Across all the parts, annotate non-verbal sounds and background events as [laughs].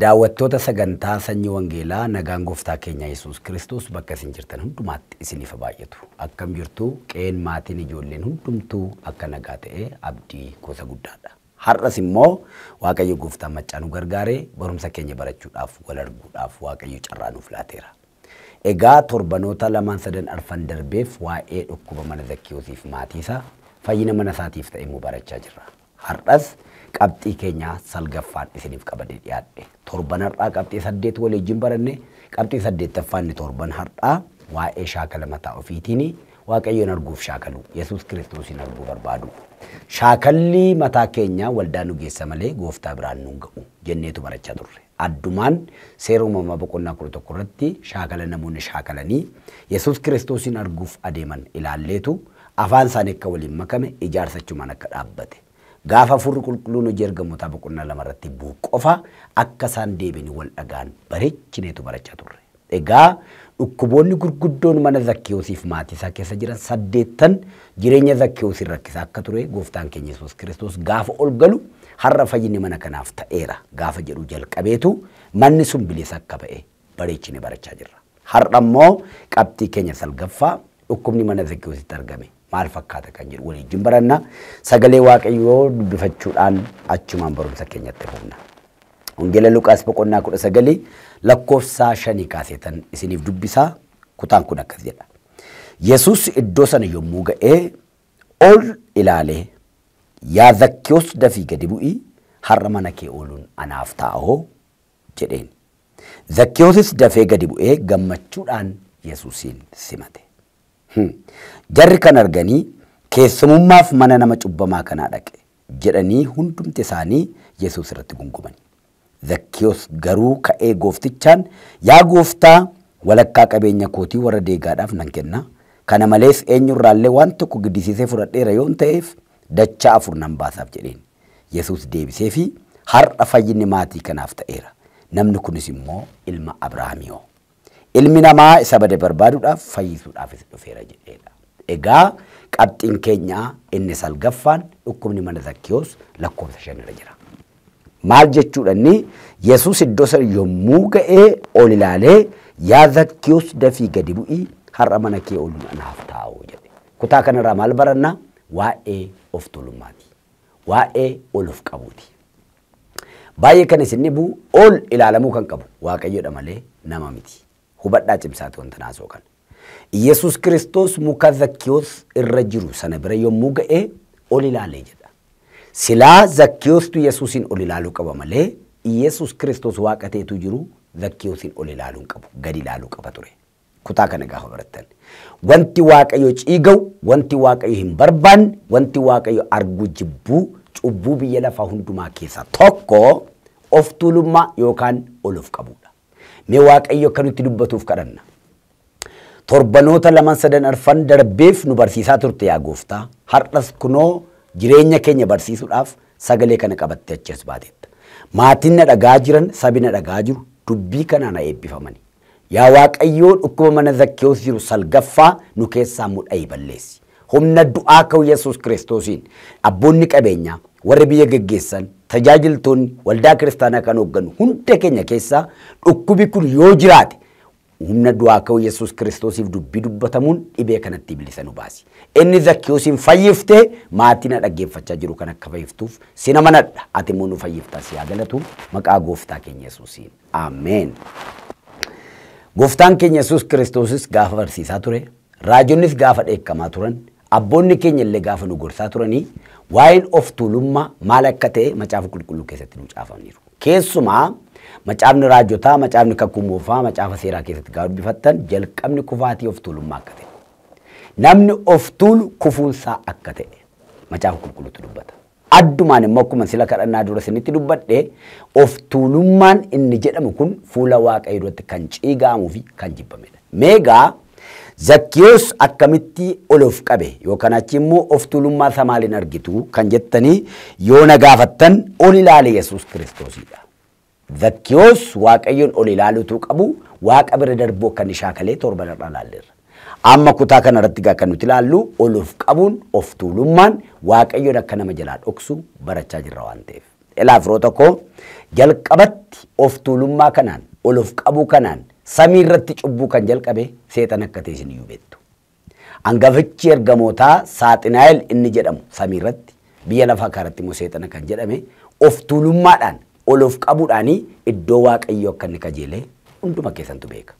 Daawwattoota sagantaa sanyii wangeelaa nagaan gooftaa keenya Yesuus Kiristoos bakka isin jirtan hundumaatti isin baay'atu. Akkam jirtu qeen maatiin ijoolleen hundumtuu akka nagaa ta'e abdii gosa guddaadha. Har'as immoo Waaqayyo gooftaa maccaa nu gargaaree barumsa keenya barachuudhaaf wal arguudhaaf Waaqayyo carraa nuuf laateera. Egaa torbanoota lamaan sadan arfan darbeef waa'ee dhukkuba mana zakkiyoosiif maatii maatiisa fayyina mana isaatiif ta'e immoo barachaa jirra. Har'as qabxii keenyaa salgaffaan isiniif qabadee dhiyaadhe. Torbanarraa qabxii saddeet waliin baranne qabxii saddeettaffaa inni torban har'aa waa'ee shaakala mataa ofiitiin waaqayyoon arguuf shaakalu Yesuus Kiristoosin arguu barbaadu. Shaakalli mataa keenya waldaa nu geessa malee gooftaa biraan nu ga'u jenneetu barachaa turre. Addumaan seera uumamaa boqonnaa kudha tokko irratti shaakala namoonni shaakalanii Yesuus Kiristoosin arguuf adeeman ilaalleetu afaan isaanii akka waliin makame ijaarsachumaan akka dhaabbate. Gaafa furri qulqulluun hojii argamu boqonnaa lamarratti bu'u qofa akka isaan deebiin wal dhagaan bareechineetu barachaa turre. Egaa dhukkuboonni gurguddoon mana Zakkiyoosiif maatii isaa keessa jiran saddeettan jireenya Zakkiyoosii rakkisaa akka ture gooftaan keenya Kiristoos gaafa ol galu har'a fayyinni mana kanaaf ta'eera gaafa jedhu jalqabeetu manni sun bilisa akka ba'e bareechine barachaa jirra. Har'a immoo qabxii keenya salgaffaa dhukkubni mana Zakkiyoositti argame maal fakkaata kan jedhu waliin baranna sagalee waaqayyoo dubbifachuudhaan achumaan barumsa keenyatti hubna. Hongeela Luqaas boqonnaa kudha sagalii lakkoofsaa shanii kaaseetan isiniif dubbisaa kutaan kun akkas jedha. Yesus iddoo sana yommuu ga'ee ol ilaalee yaa zakkiyoos dafii gadi bu'ii har'a mana kee ooluun anaaf taa'oo jedheen. Zakkiyoosis dafee gadi bu'ee gammachuudhaan yesusiin simate. Hmm. Jarri kan arganii keessumummaaf mana nama cubbamaa kanaa dhaqe jedhanii hundumti isaanii Yesuus irratti gunguman. Zakkiyoos garuu ka'ee gooftichaan yaa gooftaa walakkaa qabeenya kootii warra deegaadhaaf nan kenna. Kana malees eenyurraallee waan tokko giddisiisee fudhadheera yoon ta'eef dachaa afur nan baasaaf jedheen. Yesuus deebisee fi har'a fayyinni maatii kanaaf ta'eera. Namni kunis immoo ilma Abrahaamioo. ilmi namaa isa bade barbaaduudhaaf fayyisuudhaafis dhufeera jedheedha. Egaa qabxiin keenyaa inni salgaffaan dhukkubni mana zakkiyoos lakkoofsa shanirra jira. Maal jechuudha inni Yesuus iddoo yommuu ga'ee ol ilaalee yaa zakkiyoos dafii gadi bu'ii har'a mana kee ol anaaf taa'u jedhe. Kutaa kanarraa maal barannaa? Waa'ee of tuulummaati. Waa'ee ol of qabuuti. Baay'ee kan isin dhibu ol ilaalamuu kan qabu waaqayyoodha malee nama miti. hubadhaa cimsaati wanti naasoo kana. Yesuus kiristoos muka Zakkiyoos irra jiru sana bira yommuu ga'e ol ilaalee jedha. Silaa Zakkiyoostu Yesuusin ol ilaaluu qaba malee Yesuus kiristoos waaqa ta'etu jiru Zakkiyoosiin ol ilaaluu qabu gadi ilaaluu qaba ture. Kutaa kana gaafa barattan. Wanti waaqayyo ciigau, wanti waaqayyo hin barbaan, wanti waaqayyo argu jibbuu cubbuu biyya lafaa hundumaa keessaa tokko of tuulummaa yookaan oluuf qabu. Mee Waaqayyo akkanutti dubbatuuf kadhanna. Torbanoota lamaan sadan arfan darbeef nu barsiisaa turte yaa gooftaa. Har'as kunoo jireenya keenya barsiisuudhaaf sagalee kana qabattee achi as baatetta. Maatiin na dhagaa jiran, sabi na dhagaa jiru dubbii kanaan na eebbifamani. Yaa Waaqayyoo dhukkuba mana Zakkeewus jiru salgaffaa nu keessaa mudha'ii balleessi. Humna du'aa ka'u Yesuus Kiristoosiin abboonni qabeenyaa warri biyya geggeessan tajaajiltoonni waldaa kiristaanaa kan hoogganu hunda keenya keessaa dhukkubi kun yoo jiraate humna du'aa ka'u Yesuus kiristoosiif dubbii dubbatamuun dhibee kanatti bilisa nu baasi. Inni zakkiyoosiin fayyiftee maatii na dhaggeeffachaa jiru kan akka fayyiftuuf si nama nadha ati immoo nu fayyiftaa siyaa galatu maqaa gooftaa keenya Yesuusiin. Ameen. Gooftaan keenya Yesuus kiristoosis gaafa barsiisaa ture. Raajonnis gaafa dheekkamaa turan. Abboonni keenya illee gaafa nu gorsaa turanii ዋይን ኦፍ ቱሉማ ማለከቴ መጫፍ ቁልቁሉ ኬሰት ነው ጫፋን ይሩ ኬሱማ መጫፍን ራጆታ መጫፍን ከኩሞፋ መጫፈ ሴራ ኬሰት ጋር ቢፈተን ጀልቀምን ኩፋቲ ኦፍ ቱሉማ አከቴ ነምን ኦፍ ቱሉ ኩፉንሳ አከቴ መጫፍ ቁልቁሉ ትዱበት አዱማን መኩመን ስለ ከረና ድረስ እንትዱበት ኦፍ ቱሉማን እንጀደም ኩን ፉለ ዋቀ ይሮት ከንጪጋሙፊ ከንጂበሜ ሜጋ Zakkiyoos akkamitti ol of qabe yookaan achi immoo of tuulummaa samaaliin argitu kan jettanii yoo na gaafattan ol ilaale Yesuus Kiristoosidha. Zakkiyoos Waaqayyoon ol ilaaluutu qabu Waaqa bira darbuu kan shaakalee torba irraa Amma kutaa kana irratti gaa kan ilaallu ol of qabuun of tuulummaan Waaqayyoon akka nama jalaa dhoksu barachaa jirra waan ta'eef. Ilaa koo jalqabatti of tuulummaa kanaan ol of qabuu kanaan samii irratti cubbuu kan jalqabe seexan akka ta'e isiniyyuu beektu. Hangafichi ergamootaa saaxinaayil inni jedhamu samii irratti biyya lafaa kaarratti immoo seexana kan jedhame of tuulummaadhaan ol of qabuudhaanii iddoo waaqayyo akka inni kajeelee hunduma keessantu beeka.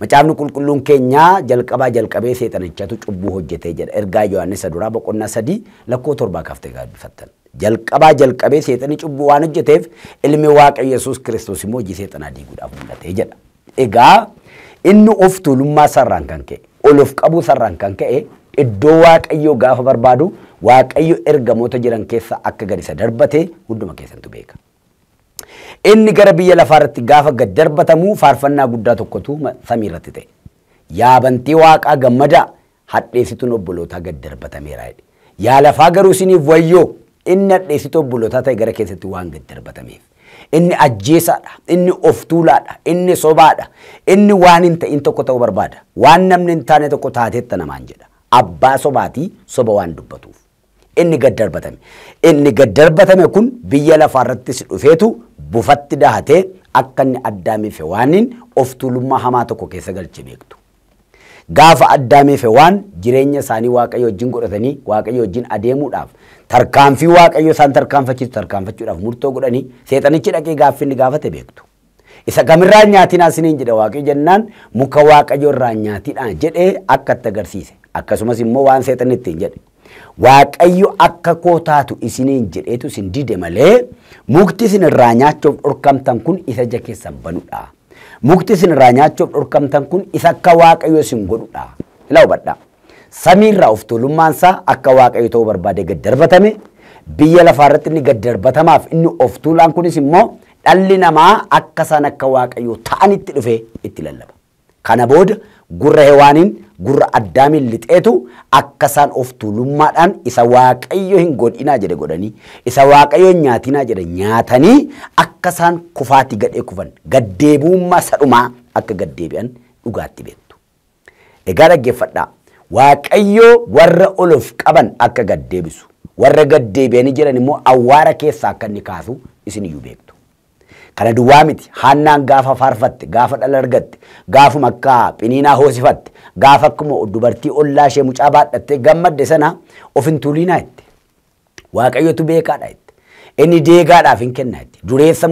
Macaafni qulqulluun keenyaa jalqabaa jalqabee seexanichatu cubbuu hojjetee jedha. Ergaa Yohaannis duraa boqonnaa sadii lakkoo torbaa kaaftee gaabbifattan. Jalqabaa jalqabee seexani cubbuu waan hojjeteef ilmi waaqa Yesuus kiristoos immoo hojii seexanaa diiguudhaaf mul'atee jedha. Egaa inni of tuulummaa sarraan kan ka'e, ol qabuu sarraan kan ka'e, iddoo waaqayyoo gaafa barbaadu waaqayyo ergamota jiran keessa akka gad isa darbate hunduma keessattu beeka. Inni gara biyya irratti gaafa gad darbatamu faarfannaa guddaa tokkotu samii irratti ta'e. Yaabantii waaqaa gammadaa hadheessituun obbolootaa gad darbatameeraa jedhe. Yaa lafaa garuu isiniif wayyoo inni hadheessituu obbolootaa ta'e gara keessatti waan gad darbatameef. inni ajjeesaadha, inni of tuulaadha, inni sobaadha, inni waan hin ta'in tokko ta'uu barbaada. Waan namni hin taane tokko taateetta namaan jedha. Abbaa sobaatii soba waan dubbatuuf. Inni gad darbatame. Inni gad darbatame kun biyya lafaarrattis dhufeetu bufatti dahatee akka inni addaamiif waanin of tuulummaa hamaa tokko keessa galchee beektu. gaafa fe waan jireenya isaanii waaqayyo wajjin godhatanii waaqayyo wajjin adeemuudhaaf tarkaanfii waaqayyo isaan tarkaanfachiisu tarkaanfachuudhaaf murtoo godhanii seexanichi dhaqee gaaffinni gaafate beektu. isa kamirraan nyaatinaa siniin jedha waaqayyo jennaan muka waaqayyo irraa nyaatidhaan jedhee akka itti agarsiise akkasumas immoo waan seexan ittiin jedhe waaqayyo akka koo taatu isiniin jedheetu isin dide malee mukti isin irraa nyaachuuf dhorkamtan kun isa ija keessan banudha. Mukti isin irraa nyaachuuf dhorkamtan kun isa akka waaqayyo sin godhudha. Ilaa samii Samiirraa of tuulummaan akka waaqayyo ta'uu barbaade gad darbatame biyya lafaarratti inni gad darbatamaaf inni of tuulaan kunis immoo dhalli namaa akka isaan akka waaqayyoo ta'anitti dhufe itti lallaba. Kana booda gurra hewaaniin gurra addaamiin lixeetu akka isaan of tuulummaadhaan isa waaqayyo hin godhinaa jedhe godhanii isa waaqayyo hin nyaatinaa jedhe nyaatanii akka isaan kufaatti gadhee kufan gaddeebi'ummaa sadhumaa akka gaddeebi'an dhugaatti beektu. Egaa dhaggeeffadhaa waaqayyo warra olof qaban akka gaddeebisu warra gaddeebi'anii jiran immoo awwaara keessaa akka inni kaasu isiniyyuu beektu. kana duwwaa miti haannaan gaafa faarfatte gaafa dhala argatte gaafuma akka phiniinaa hoosifatte gaafa akkuma dubartii ollaa ishee mucaa baadhatte gammadde sana ofin tuuliinaa itti waaqayyotu beekaadha Inni deegaadhaaf hin kennaatti. Dureessa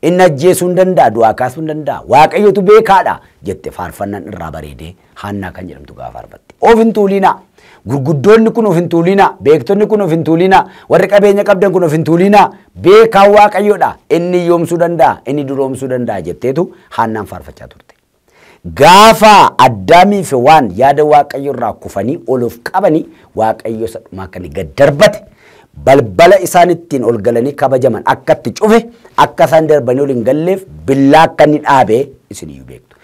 Inni ajjeesuu hin danda'a, du'aa kaasuu hin danda'a. Waaqayyotu beekaadha jette faarfannaan irraa bareedee haannaa kan jedhamtu gaafa arfatti. Of hin tuulinaa. Gurguddoonni kun of hin tuulinaa. Beektonni kun of hin tuulinaa. Warri qabeenya qabdan kun of hin tuulinaa. Beekaa waaqayyoodha. Inni yoomsuu danda'a. Inni duroomsuu danda'a jetteetu haannaan faarfachaa turte. Gaafa addaamii fi waan yaada waaqayyo irraa kufanii olof qabanii waaqayyo sadhumaa gad darbate. balbala isaan ittiin ol galanii kabajaman akkatti cufe akka isaan darbanii ol hin galleef billaa akka inni dhaabe isin iyyuu beektu.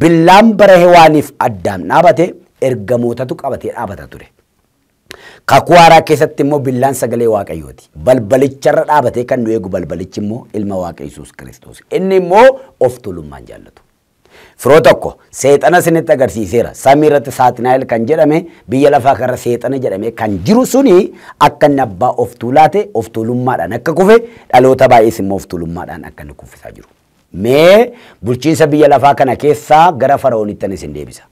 Billaan bara hewaaniif addaan dhaabate ergamootatu qabatee dhaabata ture. Kakuu haaraa keessatti immoo billaan sagalee waaqayyooti. Balbalicharra dhaabatee kan nu eegu balbalichi immoo ilma waaqa Yesuus Kiristoos. Inni immoo of tuulummaan jaallatu. Firoo tokko seexana sinitti agarsiiseera. Samii irratti saaxinaayil kan jedhame biyya lafaa karra seexana jedhame kan jiru suni akka inni abbaa of tuulaate of tuulummaadhaan akka kufe dhaloota baay'ees immoo of tuulummaadhaan akka inni kuffisaa jiru. Mee bulchiinsa biyya lafaa kana keessaa gara fara'oonitti anis hin deebisa.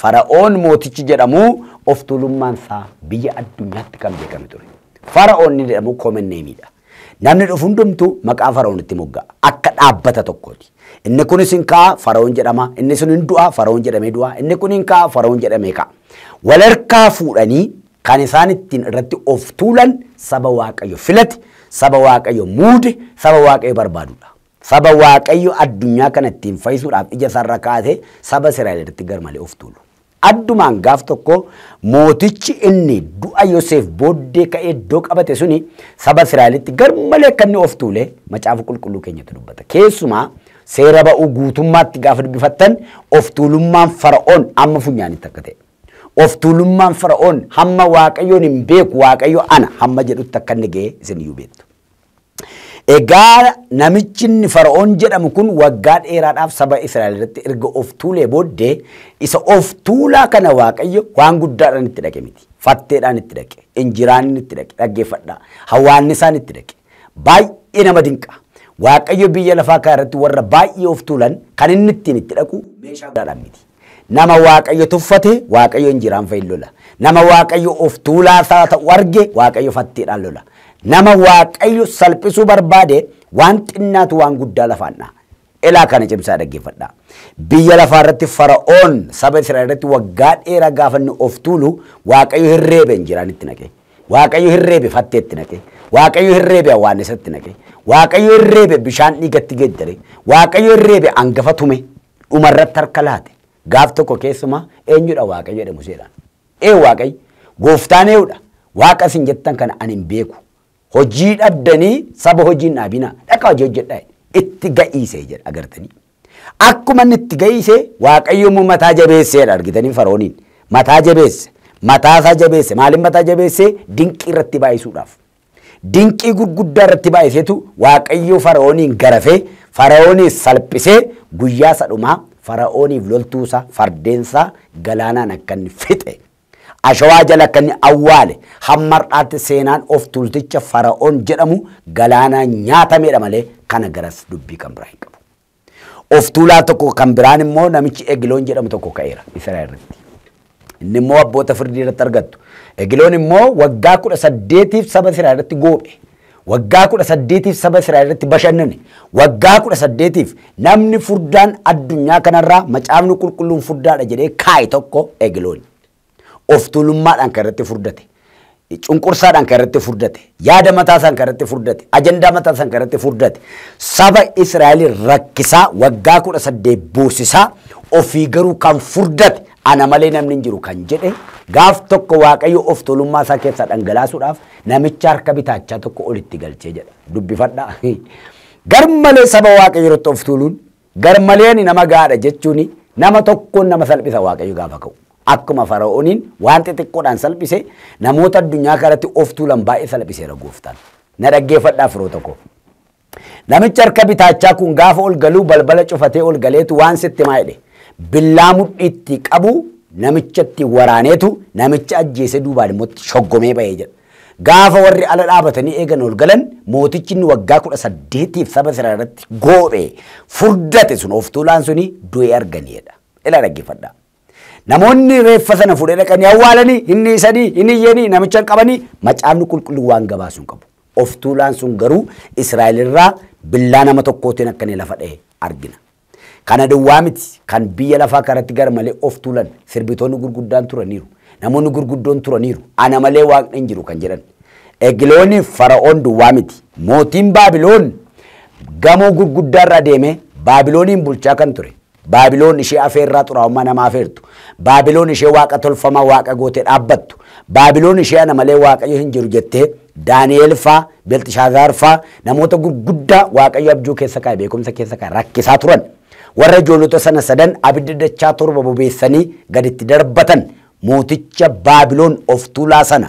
Fara'oon mootichi jedhamu of tuulummaansaa biyya addunyaatti kan beekame ture. Fara'oon inni jedhamu koomenneemiidha. Namni dhufu hundumtuu maqaa fara'oonitti mogga'a akka dhaabbata tokkooti. Inni kunis hin ka'a fara'oon jedhama. Inni sun hin du'a fara'oon jedhamee du'a. Inni kun hin ka'a fara'oon jedhamee ka'a. Wal harkaa fuudhanii kan isaan ittiin irratti of tuulan saba Waaqayyo filate, saba Waaqayyo muude, saba Waaqayyo barbaadudha. Saba Waaqayyo addunyaa kana ittiin fayyisuudhaaf ija sarara kaasee saba Israa'el irratti garmalee of tuulu. Addumaan gaaf tokko mootichi inni du'a Yoseef booddee ka'ee iddoo qabate suni saba Israa'elitti garmalee akka inni of tuule macaafa qulqulluu keenyatti dubbata. Keessumaa seera ba'u guutummaatti gaafa dubbifattan of tuulummaan fara'oon amma funyaanitti akka ta'e. Of tuulummaan fara'oon hamma waaqayyoon hin beeku waaqayyo ana hamma jedhutti akka inni ga'e isin iyyuu beektu. Egaa namichi inni fara'oon jedhamu kun waggaa dheeraadhaaf saba Israa'el erga of tuulee booddee isa of tuulaa kana waaqayyo waan guddaadhaan itti dhaqe miti. Fatteedhaan itti dhaqe, injiraan itti dhaqe, dhaggeeffadhaa, hawaannisaan itti Baay'ee nama dinqa. waaqayyo biyya lafaa kana irratti warra baay'ee of tuulan kan inni ittiin itti dhaqu meeshaa guddaadhaan miti. Nama waaqayyo tuffate waaqayyo hin jiraan fa'i lola. Nama waaqayyo of tuulaa ta'u arge waaqayyo fattiidhaan lola. Nama waaqayyo salphisuu barbaade waan xinnaatu waan guddaa lafaan dha'a. Elaa kana cimsaa dhaggeeffadha. Biyya lafaa irratti fara'oon saba Israa'el irratti waggaa dheeraa gaafanni of tuulu waaqayyo hirreebe hin jiraan itti naqe. Waaqayyo hirreebe fattee itti naqe. waaqayyo herreebe waan isatti naqe waaqayyo herreebe bishaan dhiigatti geeddare waaqayyo herreebe hangafa tume dhumarratti harka laate gaaf tokko keessumaa eenyudha waaqayyo jedhe museedhaan ee waaqayyo gooftaan eeyudha waaqa isin jettan kana ani hin beeku hojii dhabdanii saba hojii dhaabinaa dhaqa hojii hojjedhaa itti ga'iisee agartanii akkuma inni itti ga'iisee waaqayyo mataa jabeesseedha argitanii mataa mataa jabeessee dinqii irratti baay'isuudhaaf. dinqii gurguddaa irratti baay'iseetu waaqayyo fara'ooniin garafee fara'ooniis salphisee guyyaa sadhumaa fara'ooniif loltuusaa fardeensaa galaanaan akka inni fixe ashawaa jala akka inni awwaale hamma har'aatti seenaan of tulticha fara'oon jedhamu galaanaan nyaatameedha malee kana garas dubbii kan biraa hin qabu. Of tuulaa tokko kan biraan immoo namichi egiloon jedhamu tokko ka'eera inni immoo abboota firdii irratti argattu. Egiloon immoo waggaa kudha saddeetiif saba Israa'el irratti Waggaa kudha saddeetiif saba Israa'el irratti Waggaa kudha saddeetiif namni furdaan addunyaa kanarraa macaafni qulqulluun furdaadha jedhee kaa'i tokko egiloon. Of tuulummaadhaan kan irratti furdate. Cunqursaadhaan kan irratti furdate. Yaada mataasaan kan irratti furdate. Ajandaa mataasaan kan irratti furdate. Saba Israa'el rakkisaa waggaa kudha saddeet boosisaa ofii garuu kan furdate. ana malee namni hin jiru kan jedhe gaaf tokko waaqayyo of tolummaa isaa keessa dhangalaasuudhaaf namicha harka bitaachaa tokko olitti galchee jedha dubbifadha. Gar malee saba waaqayyo irratti of tuuluun gar malee nama gaadha jechuun nama tokkoon nama salphisa waaqayyo gaafa ka'u. Akkuma fara'ooniin waan xixiqqoodhaan salphise namoota addunyaa kanatti of tuulan baay'ee salphiseera gooftaan. Na dhaggeeffadhaa firoo tokko. Namichi harka bitaachaa kun gaafa ol galuu balbala cufatee ol galeetu waan sitti maa billaa billaamudhiitti qabu namichatti waraaneetu namicha ajjeese duubaan immoo shoggomee ba'ee jedha. Gaafa warri ala dhaabatanii eegan ol galan mootichi inni waggaa kudha saddeetiif saba sirarratti goophee furdate sun of tuulaan suni du'ee arganiidha. Ila dhaggeeffadha. Namoonni reeffa sana dhaqanii awwaalanii inni isanii inni iyyanii namichaan qabanii macaafni qulqulluu waan gabaasuu qabu. Of tuulaan sun garuu Israa'el irraa billaa nama tokkootiin akka lafa dha'e argina. Kana duwwaa miti kan biyya lafaa kanatti gara malee of tuulan sirbitoonni gurguddaan turaniiru namoonni gurguddoon turaniiru ana malee waaqni hin jiru kan jedhan. Eegiloonni fara'oon duwwaa miti mootiin baabiloon gamoo gurguddaarra deemee baabilooniin bulchaa kan ture. Baabiloon ishee afeerraa xuraa'ummaa nama afeertu. Baabiloon ishee waaqa tolfamaa waaqa gootee dhaabbattu. Baabiloon ishee ana malee waaqayyo hin jiru jettee Daani'eel faa Beelxishaazaar faa namoota gurguddaa waaqayyo abjuu keessa kaa'e beekumsa keessa kaa'e rakkisaa turan. warra ijoollota sana sadan abidda dachaa torba bobeessanii gaditti darbatan mooticha baabiloon of tuulaa sana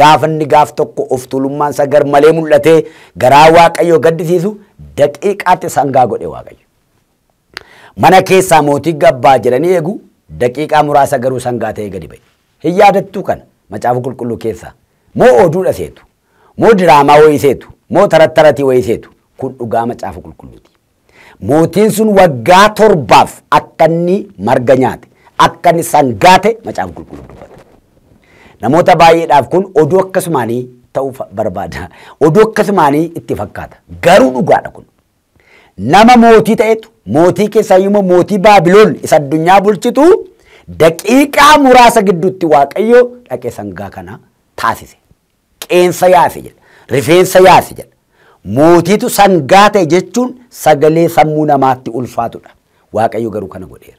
gaafanni gaaf tokko of tuulummaan isaa gar malee mul'atee garaa waaqayyoo gaddisiisu daqiiqaatti sangaa godhe waaqayyo. Mana keessaa mootii gabbaa jedhanii eegu daqiiqaa muraasa garuu sangaa ta'ee gadi ba'e. Hin yaadattu kana macaafa qulqulluu keessaa moo oduudha seetu moo diraamaa wayiseetu moo tarat taratii wayiseetu kun dhugaa macaafa qulqulluuti. Mootiin sun waggaa torbaaf akka inni marga nyaate, akka inni sangaate macaaf gurguru dubbata. Namoota baay'eedhaaf kun oduu akkasumaanii ta'uu barbaada. Oduu akkasumaanii itti fakkaata. Garuu dhugaadha kun. Nama mootii ta'etu mootii keessaayyuu mootii Baabiloon isa addunyaa bulchitu daqiiqaa muraasa gidduutti Waaqayyo dhaqee sangaa kanaa taasise. Qeensa yaase jedha. Rifeensa yaase Mootiitu sangaa ta'e jechuun sagalee sammuu namaatti ulfaatudha. Waaqayyo garuu kana godheera.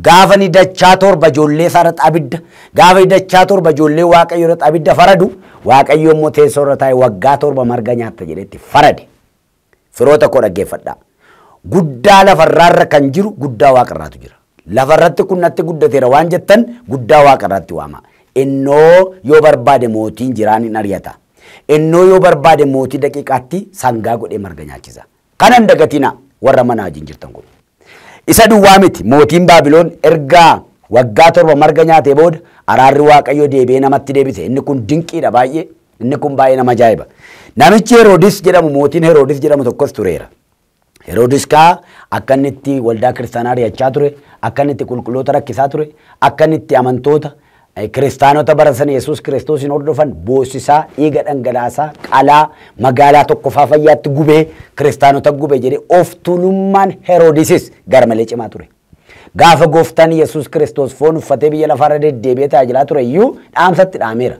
Gaafa dachaa torba ijoollee fara xabidda, dachaa ijoollee waaqayyo irra xabidda faradu, waaqayyo immoo teessoo irra waggaa torba marga nyaata jedhetti farade. Firoota koo dhaggeeffadhaa. Guddaa lafarraarra kan jiru guddaa waaqarraatu jira. Lafarratti kunnatti guddateera waan jettan guddaa waaqarraatti waama. Innoo yoo barbaade mootiin jiraan hin ari'ata. Innoo yoo barbaade mootii daqiiqaatti sangaa godhee marga nyaachisa. Kanan dagatina warra mana wajjin jirtan kun. Isa duwwaa miti mootiin Baabiloon ergaa waggaa torba marga nyaatee booda araarri Waaqayyoo deebi'ee namatti deebise. Inni kun dinqiidha baay'ee. Inni kun baay'ee nama ajaa'iba. Namichi Heroodis jedhamu mootiin Heroodis jedhamu tokkos tureera. Heroodis kaa akka inni itti waldaa kiristaanaa ari'achaa ture, akka inni itti qulqulloota rakkisaa ture, akka inni itti amantoota kiristaanota baratan Yesuus kiristoosiin hordofan boosisaa, dhiiga dhangalaasaa, qalaa, magaalaa tokko faa fayyaatti gubee kiristaanota gubee jedhee of tuulummaan Heroodisis gar malee cimaa ture. Gaafa gooftaan Yesuus kiristoos foon uffatee biyya lafaarra deddeebi'ee tajaajilaa ture iyyuu dhaamsatti dhaameera.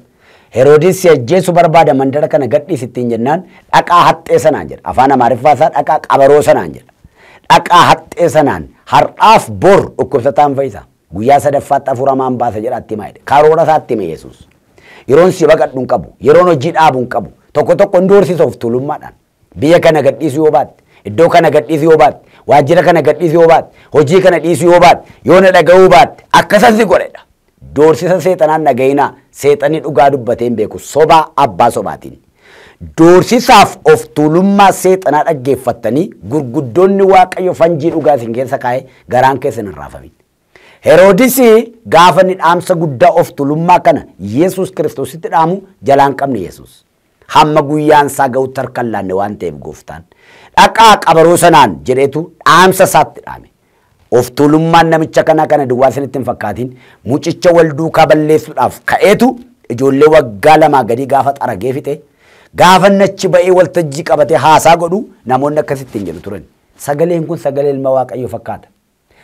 Heroodis ajjeesuu barbaada mandara kana gadhiis ittiin jennaan dhaqaa haxxee sanaan jedha. Afaan Amaariffaa isaa dhaqaa qabaroo sanaan jedha. Dhaqaa haxxee sanaan har'aaf bor dhukkubsataan fayyisa. guyyaa sadaffaatti afuramaan baasa jedha itti himaa karoora isaatti hime Yesuus. Yeroon si baqadhu qabu yeroon hojii dhaabu hin qabu tokko tokko hin of tuulummaadhaan biyya kana gadhiisu yoo baatte iddoo kana gadhiisu yoo baatte waajjira kana gadhiisu yoo baatte hojii kana dhiisu yoo baatte yoo na dhaga'uu baatte akkasas si godhedha. Doorsisa seexanaan dhagayinaa seexanii dhugaa dubbateen beeku sobaa abbaa sobaatiin. Doorsisaaf of tuulummaa seexanaa dhaggeeffattanii gurguddoonni waaqayyo fanjii dhugaa isin keessa kaa'e garaan keessan herodis gaafanni dhaamsa guddaa of tulummaa kana Yesuus kiristoositti dhaamu jalaan qabne Yesuus. Hamma guyyaan isaa ga'utti harkaan laanne waan ta'eef gooftaan. Dhaqaa qabaroo sanaan jedhetu dhaamsa isaatti dhaame. Of tuulummaan namicha kanaa kana duwwaa ittiin hin fakkaatiin mucicha wal duukaa balleessuudhaaf ka'eetu ijoollee waggaa lamaa gadii gaafa xaragee fixe gaafa nachi ba'ee waltajjii qabate haasaa godhu namoonni akkasitti jedhu turan. Sagaleen kun sagalee ilma waaqayyoo fakkaata.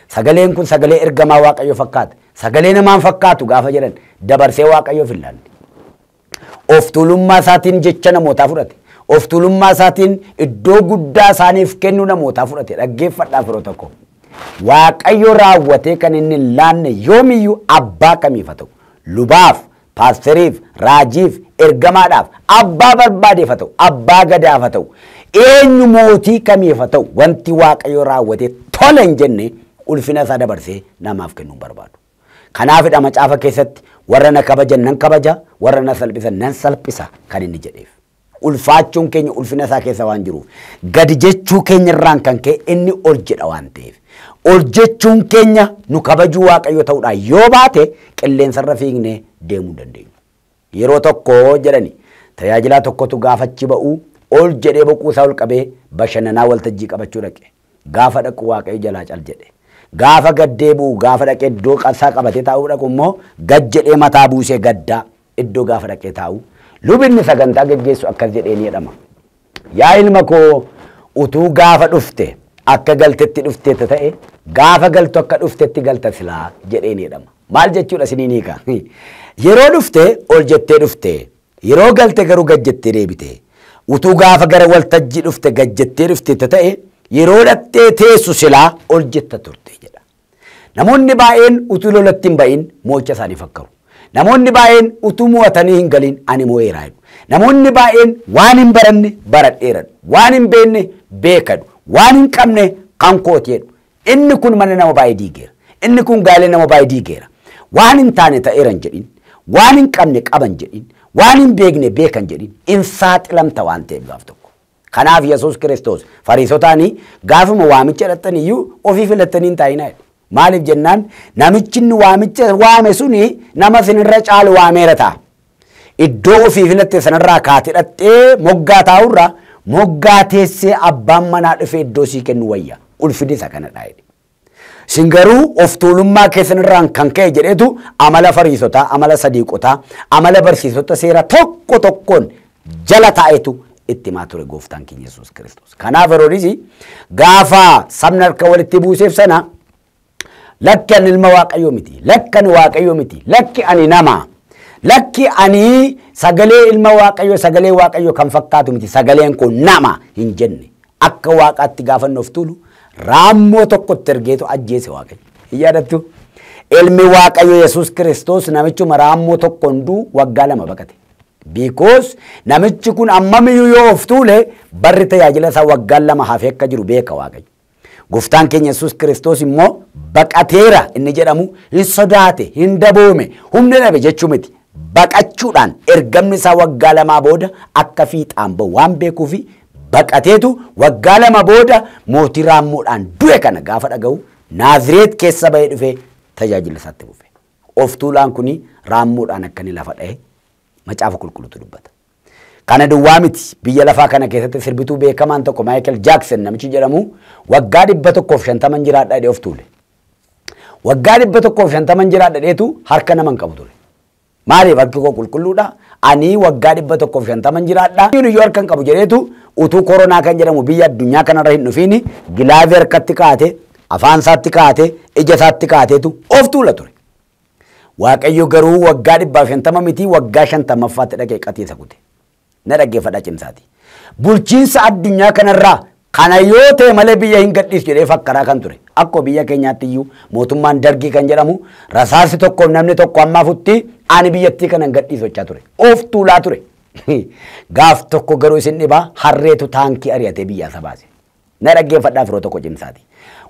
Sagaleen kun sagalee ergamaa Waaqayyoo fakkaata. Sagalee namaan fakkaatu gaafa jedhan dabarsee Waaqayyoof hin laalle. Of tuulummaa isaatiin jecha namootaa fudhate. Of tuulummaa isaatiin iddoo guddaa isaaniif kennu namootaa fudhate. Dhaggeeffadhaa firoo tokko. Waaqayyo raawwatee kan inni hin laanne yoomiyyuu abbaa kamiif ta'u. Lubaaf, paastariif, raajiif, ergamaadhaaf abbaa barbaadeef ta'u. Abbaa gadaaf ta'u. Eenyu mootii kamiif ta'u wanti Waaqayyo raawwatee tola hin jenne ulfina isaa dabarsee namaaf kennuun barbaadu. Kanaafidha macaafa keessatti warra na kabajan nan kabaja, warra na salphisan nan salphisa kan inni jedheef. Ulfaachuun keenya ulfina isaa keessa waan jiruuf gadi jechuu keenya irraan kan ka'e inni ol jedha waan ta'eef. Ol jechuun keenya nu kabajuu waaqayyo ta'uudhaa yoo baate qilleensarra fiignee deemuu dandeenyu. Yeroo tokko jedhani tajaajilaa tokkotu gaafachi ba'uu ol jedhee boquusaa ol qabee bashannanaa waltajjii qabachuu dhaqe. Gaafa dhaqu waaqayyo jalaa cal jedhe. gaafa gaddee bu'u gaafa dhaqee iddoo qarsaa qabatee taa'u dhaqu immoo gad jedhee mataa buusee gaddaa iddoo gaafa dhaqee taa'u lubinni sagantaa gaggeessu akkas jedheen jedhama. Yaa ilma koo utuu gaafa dhufte akka galtetti dhufte ta'e gaafa galtu akka dhuftetti galta silaa jedheen jedhama. Maal jechuudha siniin hiika? Yeroo dhufte ol jettee dhufte yeroo galte garuu gad jettee deebite utuu gaafa gara waltajjii dhufte gad jettee dhufte ta'e. yeroo dhattee teessu silaa ol jetta turte jedha. Namoonni baay'een utuu lolatti hin ba'in moo'icha isaanii fakkaru. Namoonni baay'een utuu mo'atanii hin galin ani moo'eeraa jedhu. Namoonni baay'een waan hin baranne baradheera waan hin beekne beekadu waan hin qabne kan kooti jedhu. Inni kun mana nama baay'ee diigeera. Inni kun gaalee nama baay'ee diigeera. Waan hin taane ta'eeran jedhin waan hin qabne qaban jedhin waan hin beekne beekan jedhin in saaxilamta waan ta'eef gaaf tokko. Kanaaf Yesuus Kiristoos fariisotaanii gaafuma waamicha dhattanii iyyuu ofii filattanii hin taa'inaa jedhe. Maaliif jennaan namichi inni waamicha waame suni nama sinirra caalu waameera ta'a. Iddoo ofii filatte sanarraa kaatee dhattee moggaa taa'urra moggaa teessee abbaan manaa dhufee iddoo sii kennu wayya. Ulfini isa kana dhaa jedhe. Isin garuu of tuulummaa keessanirraan kan ka'e jedhetu amala fariisotaa, amala sadiiqotaa, amala barsiisota seera tokko tokkoon jala taa'etu itti himaa ture gooftaan keenya Yesuus Kiristoos. Kanaaf yeroonis gaafa sabni harka walitti buuseef sana lakki ani ilma Waaqayyoo miti, lakki ani Waaqayyoo miti, lakki ani nama, lakki ani sagalee ilma Waaqayyoo sagalee Waaqayyoo kan fakkaatu miti, sagaleen kun nama hin jenne akka Waaqaatti gaafannoof tulu raammoo tokkotti ergeetu ajjeese Waaqayyo. Hin yaadattu? Ilmi Waaqayyoo Yesuus Kiristoos namichuma raammoo tokkoon duu waggaa lama baqate. bikos namichi kun ammamiyyuu yoo of tuule barri tajaajila isaa waggaa lama hafe akka jiru beeka Waaqayyo. guftaan keenya yesus Kiristoos immoo baqateera inni jedhamu hin sodaate, hin daboome, humna jechuu miti. Baqachuudhaan ergamni isaa waggaa lamaa booda akka fiixaan bahu waan beekuuf baqateetu waggaa lama booda mootii raammuudhaan du'e kana gaafa dhaga'u Naazireet keessa bahee dhufee tajaajila isaatti bufe. Of tuulaan kun raammuudhaan akkanii lafa dha'e macaafa qulqulluutu dubbata. Kana duwwaa miti biyya lafaa kana keessatti sirbituu beekamaan tokko Maayikal Jaaksen namichi jedhamu waggaa dhibba tokkoof shantaman jiraadha dhadhee of tuule. Waggaa dhibba tokkoof shantaman jiraadha dhadheetu harka nama hin qabu ture. Maaliif harki koo qulqulluudha? Ani waggaa dhibba tokkoof shantaman jiraadha. Niyyuu harka hin qabu jedheetu utuu koronaa kan jedhamu biyya addunyaa kanarra hin dhufiin gilaavii harkatti kaa'ate afaan isaatti kaa'ate ija isaatti kaa'ateetu of tuula ture. Waaqayyo garuu waggaa dhibba shantama miti waggaa shantamaffaatti dhaqee qaxiisa kute. Na dhaggeeffadha cimsaati. Bulchiinsa addunyaa kanarraa kana yoo ta'e malee biyya hin gadhiisu jedhee fakkaraa kan ture. Akkoo biyya keenyaatti iyyuu mootummaan dargii kan jedhamu rasaasi tokkoof namni tokko ammaa futti ani biyyattii kana hin gadhiisu jechaa ture. Of tuulaa ture. Gaaf tokko garuu isin dhibaa harreetu taankii ari'atee biyyaa sabaase. Na dhaggeeffadhaa firoo tokko cimsaati.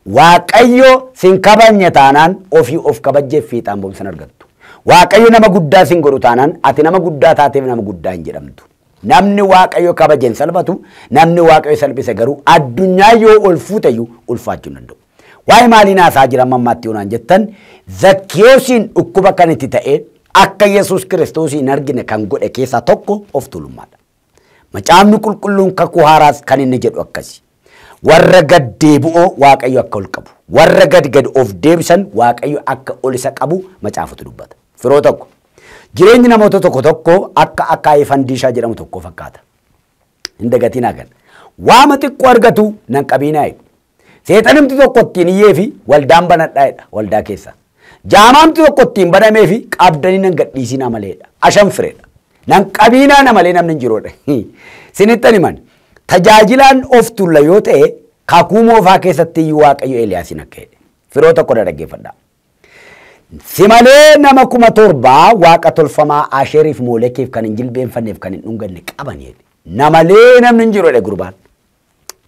Waaqayyo sin kabajne taanaan ofii of kabajjeef fiixaan boonsan argattu. Waaqayyo nama guddaa sin godhu taanaan ati nama guddaa taateef nama guddaa hin jedhamtu. Namni Waaqayyo kabaje hin salphatu, namni Waaqayyo salphise garuu addunyaa yoo ol fuutayyuu ulfaachuu hin danda'u. Waa'ee maaliin jira amma jettan Zakkiyoosiin dhukkuba kan itti ta'ee akka Yesuus Kiristoos hin argine kan godhe keessaa tokko of tuulummaadha. Macaafni qulqulluun kakuu haaraas kan inni jedhu warra gad deebi'oo waaqayyo akka ol qabu warra gad gad of deebisan waaqayyo akka ol isa qabu macaafatu dubbata. Firoo tokko jireenyi namoota tokko tokko akka akaayii fandiishaa jedhamu tokko fakkaata. Hin dagatiin hagan. Waama xiqqoo argatu nan qabinaa jedhu. Seexanimti tokko ittiin hiyyee fi waldaan banadhaa'edha waldaa keessa. Jaamaamti tokko ittiin banamee fi qabdanii nan gadhiisinaa maleedha. Ashan fireedha. Nan qabinaa na malee namni hin jiroodha. [laughs] Sinittan himan tajaajilaan of tulla yoo ta'e kaakuu moofaa keessatti Waaqayyo Eeliyaasiin akka jedhe. Firoo tokko dhaggeeffadha. Simalee nama kuma torbaa waaqa tolfamaa Asheriif Moolekiif kan hin jilbeenfanneef kan hin dhunganne qaban Namalee namni hin jiru jedhe gurbaan.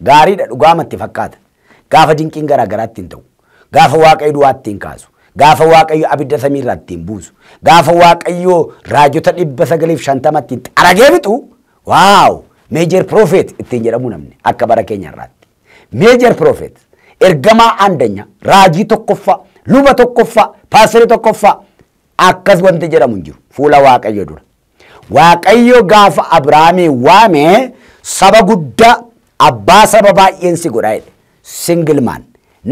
Gaariidha itti fakkaata. Gaafa dinqiin garaa ittiin ta'u. Gaafa Waaqayyo du'aa ittiin kaasu. Gaafa Waaqayyo abidda samiirraa ittiin buusu. Gaafa Waaqayyo raajota dhibba sagaliif shantamatti ittiin aragee bitu. Waaw! ሜጀር ፕሮፌት ittiin jedhamu namni akka bara keenya irraatti. Meejër Proofeet ergamaa aandanyaa raajii tokkoffaa luba tokkoffaa paastorii tokkoffaa akkas wanti jedhamu hin jiru fuula Waaqayyo dura. Waaqayyo gaafa Abiraamii waame saba guddaa abbaa saba baay'een si godhaa jedhe singilmaan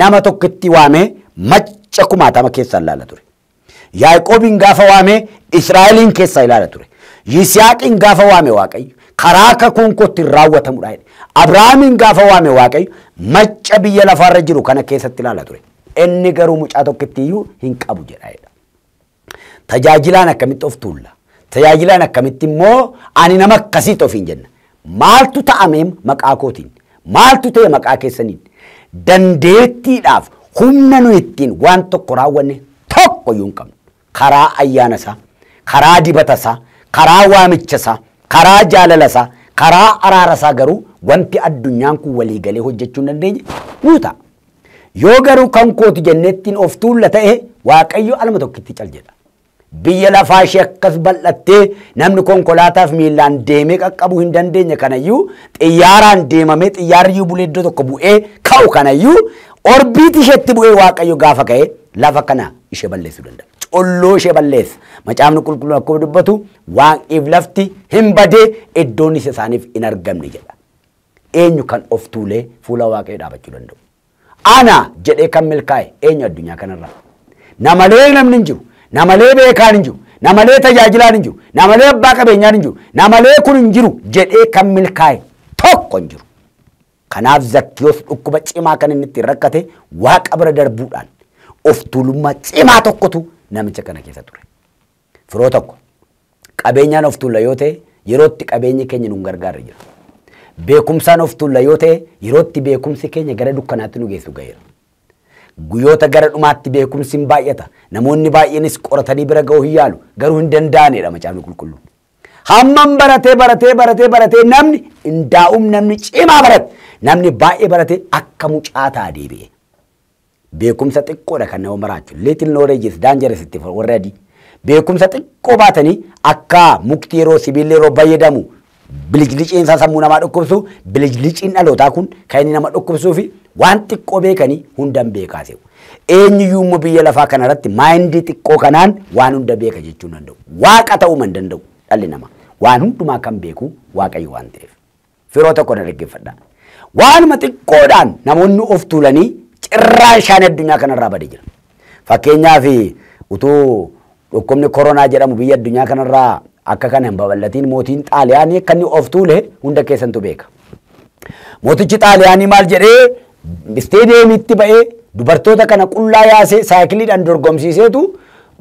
nama tokkotti waamee macca kumaatama keessa ilaala ture. Yaaqoobiin gaafa waamee Israa'eliin keessa ilaala ture. Yisihaaqin gaafa waame Waaqayyo karaa akka konkootti hin raawwatamudha jedhe. Abiraamiin gaafa waame Waaqayyo macca biyya lafarra jiru kana keessatti ilaalaa ture. Inni garuu mucaa tokkitti iyyuu hin qabu jedha jedha. Tajaajilaan akkamitti of tuulla? Tajaajilaan akkamitti immoo ani nama akkasiitti ofiin jenna. Maaltu ta'ameem maqaa kootiin? Maaltu ta'e maqaa keessaniin? Dandeettiidhaaf humna nu ittiin waan tokko raawwanne tokko iyyuu hin Karaa ayyaana isaa, karaa dibata isaa, karaa waamichasaa, karaa jaalalasaa, karaa araarasaa garuu wanti addunyaan kun waligalee hojjechuu hin dandeenye Yoo garuu kan kooti jenneettiin of tuulla ta'e Waaqayyo alma tokkittii cal Biyya lafaa ishee akkas bal'attee namni konkolaataaf miillaan deemee qaqqabuu hin dandeenye kanayyuu xiyyaaraan deemamee xiyyaarriyyuu bulee iddoo tokko bu'ee ka'u kanayyuu orbiiti isheetti bu'ee Waaqayyo gaafa ka'e lafa kana ishee balleessuu danda'a. colloo ishee balleessa. Macaafni qulqulluun akkuma dubbatu waan if lafti hin badee iddoon isa isaaniif hin argamne jedha. Eenyu kan of tuulee fuula waaqayoo dhaabachuu danda'u? Ana jedhee kan milkaa'e eenyu addunyaa kanarraa? Namalee namni hin jiru, namalee beekaan hin jiru, namalee tajaajilaan hin jiru, namalee abbaa qabeenyaan hin jiru, namalee kun hin jiru jedhee kan milkaa'e tokko hin jiru. Kanaaf Zakkiyoos dhukkuba cimaa kan inni ittiin rakkate waaqa bira darbuudhaan of tuulummaa cimaa tokkotu namicha kana keessa ture. Firoo tokko qabeenyaan of tuulla yoo ta'e yerootti qabeenyi keenya nu gargaarra jira. Beekumsaan of tulla yoo ta'e yerootti beekumsi keenya gara dukkanaatti nu geessu ga'eera. Guyyoota gara dhumaatti beekumsi hin baay'ata. Namoonni baay'eenis qoratanii bira ga'uu hin yaalu. Garuu hin danda'aneedha qulqullu qulqulluun. Hamman baratee baratee baratee baratee namni hin namni cimaa barate namni baay'ee baratee akka mucaa ta'a deebi'e. beekumsa xiqqoodha kan nama maraachu. Little knowledge is dangerous itti warra adii. Beekumsa xiqqoo baatanii akka mukti yeroo sibiilli yeroo fayyadamu bilijliciinsa sammuu namaa dhukkubsu bilijliciin dhalootaa kun kan inni nama dhukkubsuu fi waan xiqqoo beekanii hundaan beekaa ta'u. Eenyuyyuu immoo biyya lafaa kanarratti maayindii xiqqoo kanaan waan hunda beeka jechuu danda'u. Waaqa ta'uu man danda'u dhalli namaa waan hundumaa kan beeku waaqayyo waan ta'eef. Firoo tokko na dhaggeeffadha. Waanuma xiqqoodhaan namoonni of cirraa ishaan addunyaa kanarraa badee jira. Fakkeenyaaf utuu dhukkubni koronaa jedhamu biyya addunyaa kanarraa akka kana hin babal'atiin mootiin xaaliyaanii akka of tuule hunda keessantu beeka. Mootichi xaaliyaanii maal jedhee isteediyeemiitti ba'ee dubartoota kana qullaa yaasee saayikiliidhaan dorgomsiiseetu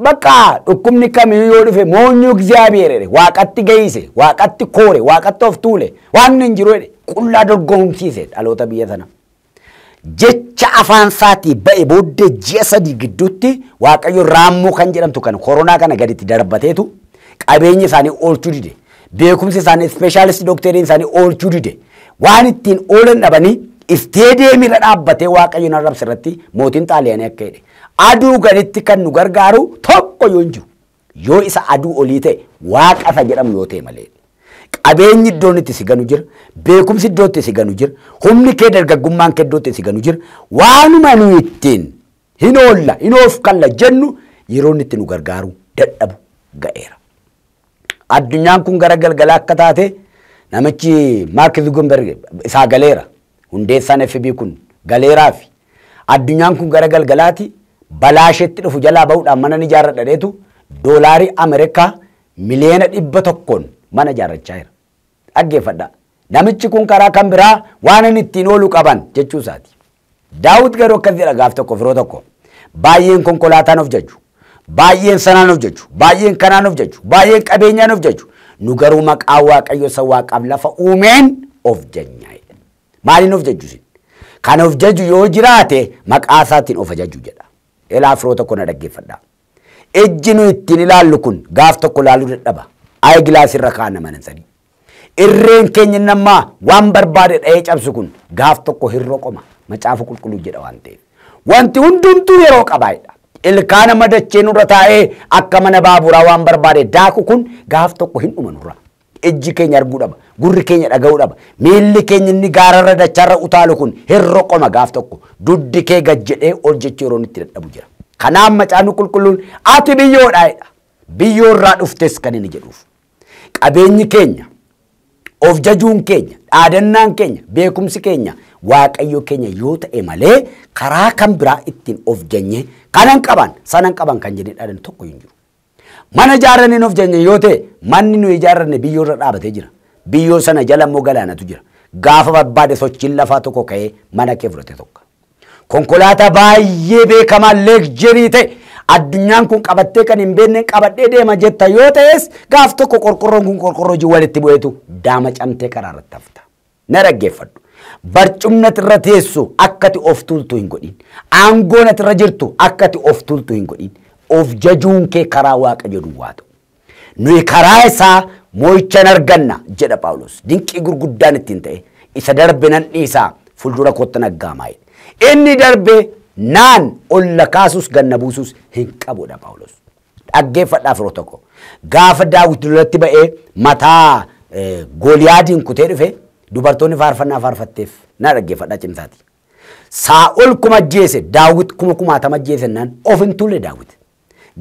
bakka dhukkubni kamiyyuu yoo dhufe moonyuu egzaabiyeere waaqatti gahiise waaqatti koore waaqatti of tuule waan hin jiru qullaa dorgomsiise dhaloota biyya sana. Jecha afaan isaatii ba'e booddee ji'a sadii gidduutti waaqayyo raammoo kan jedhamtu kan koronaa kana gaditti darbateetu qabeenya isaanii oolchuu dide. Beekumsi isaanii ispeeshaalisti dookteriin isaanii oolchuu dide. Waan ittiin oolan dhabanii isteedeemii irra dhaabbatee waaqayyo na irratti mootiin xaaliyaanii akka Aduu gaditti kan nu gargaaru tokko yoo hin jiru yoo isa aduu olii ta'e waaqasa jedhamu yoo ta'e malee. Qabeenyi iddoon itti siganu jira. Beekumsi iddoo itti si jira. Humni kee dargaggummaan kee iddoo itti jira. Waanuma nu ittiin hin oolla, hin oof kalla jennu yeroon itti nu gargaaru dadhabu ga'eera. Addunyaan kun gara galgalaa akka taate namichi Maark Zuugenberg isaa galeera. Hundeessaan FB kun galeeraafi. Addunyaan kun gara galgalaati balaa isheetti dhufu jalaa bahuudhaan mana ni jaarradha dheetu doolaarii Ameerikaa miliyoona dhibba tokkoon mana ijaarrachaa jira. Dhaggeeffadha. Namichi kun karaa kan biraa waan ittiin oolu qaban jechuu isaati. Daawit garuu akkas jedha gaaf tokko firoo tokko. Baay'een konkolaataan of jechu. Baay'een sanaan of jechu. Baay'een kanaan of jechu. Baay'een qabeenyaan of jechu. Nu garuu maqaa waaqayyo isa waaqaaf lafa uumeen of jenyaa. Maaliin of jechuusin? Kan of jechu yoo jiraate maqaa isaatiin of ajaju jedha. Ilaa firoo tokko na dhaggeeffadha. Ejji nu ittiin ilaallu kun gaaf tokko ilaaluu dadhaba. irra ayigilaasirra kaanamansanii. Irreen keenya namaa waan barbaade dha'ee cabsu kun gaaf tokko hirroo qoma macaafa qulqulluu jedha waan ta'eef. Wanti hundumtuu yeroo qabaayidha. Ilkaana madachee nurra taa'ee akka mana baaburaa waan barbaade daaku kun gaaf tokko hin dhuman nurra. Ijji keenya arguu dhaba. Gurri keenya dhaga'uu dhaba. Miilli keenya inni gaararra dachaarra utaalu kun hirroo qoma gaaf tokko. Duddi kee gajjedhee ol jechuu yeroo itti dadhabu jira. Kanaaf macaan qulqulluun ati biyyoodhaayidha. Biyyoorraa dhuftes kan inni jedhuuf. qabeenyi keenya of jajuun keenya dhaadannaan keenya beekumsi keenya waaqayyo keenya yoo ta'e malee karaa kan biraa ittiin of janye kanan qaban sanan qaban kan jedhee dhaadan tokko hin jiru. Mana ijaarraniin of janye yoo ta'e manni nu ijaranne biyyoo irra dhaabatee jira. Biyyoo sana jala immoo galaanatu jira. Gaafa barbaade sochiin lafaa tokko ka'ee mana kee fudhate tokko. Konkolaataa baay'ee beekamaa leegjerii addunyaan kun qabattee kan hin beekne qabadhee deema jetta yoo ta'es gaaf tokko qorqorroon kun qorqorroo hojii walitti bu'eetu daama camtee karaarratti hafta. Na dhaggeeffadhu. Barcumnati irra teessu akkati of tuultu hin godhin. Aangoonati irra jirtu akkati of tuultu hin godhin. Of jajuun kee karaa waaqa jedhu waa ta'u. Nuyi karaa isaa moo'ichaan arganna jedha Paawulos. Dinqii gurguddaan ittiin ta'e isa darbe nan dhiisaa fuuldura kootti naggaa maayil. Inni darbe naan olla kaasus ganna buusus hin qabudha Phaawulos. firoo tokko. Gaafa daawwit lolatti ba'ee mataa gooliyaadiin kutee dhufe dubartoonni faarfannaa faarfatteef na dhaggeeffadhaa saa Saa'ol kuma ajjeese daawit kuma kumaatama ajjeesennaan of hin tulle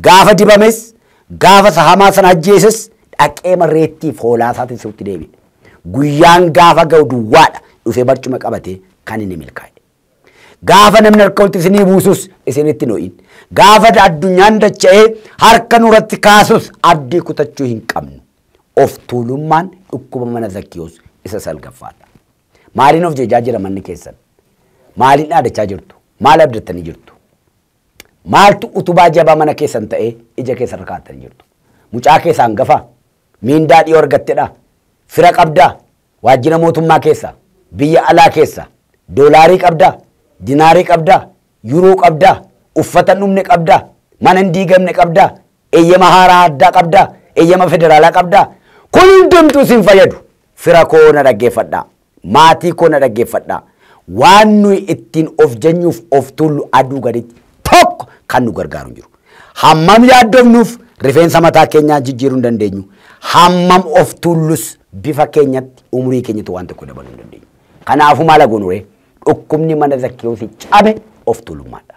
Gaafa dibames gaafa sahamaa sana ajjeeses dhaqee marreettiif hoolaa isaatiin sirutti deebi'e. Guyyaan gaafa ga'u duwwaadha dhufee barcuma qabatee kan inni milkaa'e. Gaafa namni harka walitti isinii buusus isinitti noo'in. Gaafa addunyaan dacha'ee harka nurratti kaasus abdii kutachuu hin qabnu. Of tuulummaan dhukkuba mana zakkiyoos isa salgaffaadha. Maaliin of jejaa jira manni keessan? Maaliin dhaadachaa jirtu? Maal abdattanii jirtu? Maaltu utubaa jabaa mana keessan ta'ee ija keessan kaa'attanii jirtu? Mucaa keessaan gafaa? Miindaa dhiyoo argattedhaa? Fira qabdaa? Waajjira mootummaa keessa? Biyya alaa keessa? Doolaarii qabdaa? dinaarii qabdaa? Yuuroo qabdaa? Uffata dhumne qabdaa? Mana hin diigamne qabdaa? Eeyyama haaraa addaa qabdaa? Eeyyama federaalaa qabdaa? Kun hundumtuu isin fayyadu. Fira koo na dhaggeeffadhaa. Maatii koo na dhaggeeffadhaa. Waan nuyi ittiin of janyuuf of tullu aduu gaditti tokko kan nu gargaaru jiru. Hammam yaaddofnuuf rifeensa mataa keenyaa jijjiiruu hin Hammam of tullus bifa keenyatti umurii keenyatti waan tokko dabaluu hin dandeenyu. Kanaafuu maal dhukkubni mana zakkeewsi cabe of tuulummaadha.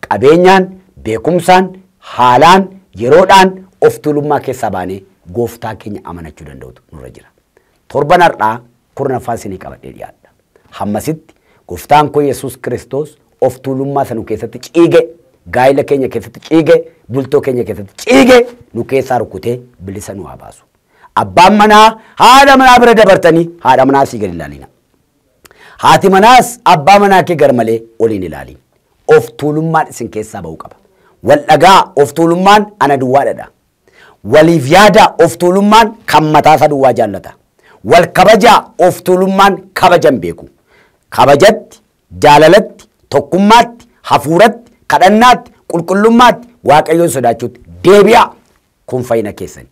Qabeenyaan, beekumsaan, haalaan, yeroodhaan of tuulummaa keessaa baanee gooftaa keenya amanachuu danda'utu nurra jira. Torban har'aa kurnaffaa isinii qabadhee dhiyaadha. Hammasitti gooftaan kun Yesuus Kiristoos of tuulummaa sana keessatti ciige, gaayila keenya keessatti ciige, bultoo keenya keessatti ciige nu keessaa rukutee bilisa nu haa baasu. Abbaan manaa haadha manaa bira dabartanii haadha manaa sii gadi haati manaas abbaa manaa kee gar malee oliin ilaali. Of tuulummaan isin keessaa ba'uu qaba. Wal dhagaa of tuulummaan ana duwwaadha. Waliif yaada of tuulummaan kan mataasaa duwwaa jaallata. Wal kabajaa of tuulummaan kabajan beeku. Kabajatti, jaalalatti, tokkummaatti, hafuuratti, kadhannaatti, qulqullummaatti, waaqayyoon sodaachuutti deebi'aa kun fayyina keessan.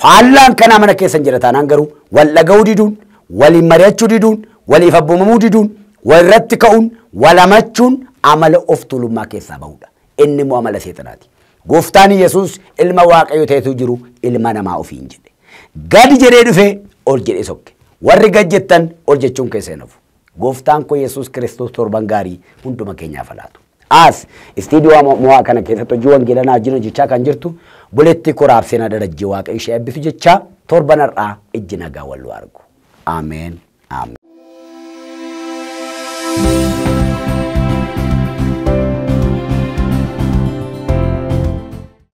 Faallaan kanaa mana keessan jira taanaan garuu wal dhaga'uu diduun, waliin mari'achuu diduun, walii fi abbumamuu diduun warratti ka'uun walamachuun amala of tuulummaa keessaa bahudha. Inni immoo amala seexanaati. Gooftaan Yesuus ilma Waaqayyoo ta'etu jiru ilma namaa ofiin jedhe. Gad jedhee dhufee ol jedhee sokke. Warri gad jettan ol jechuun keessa hin dhufu. Gooftaan kun Yesuus Kiristoos torban gaarii hunduma keenyaaf laatu. As istiidiyoo mo'aa kana keessatti hojii wangeelaa naa jiran jechaa kan jirtu buletti koraaf seenaa darajjii waaqa ishee eebbisu jechaa torban har'aa ijji nagaa walluu argu. Ameen. Ameen. you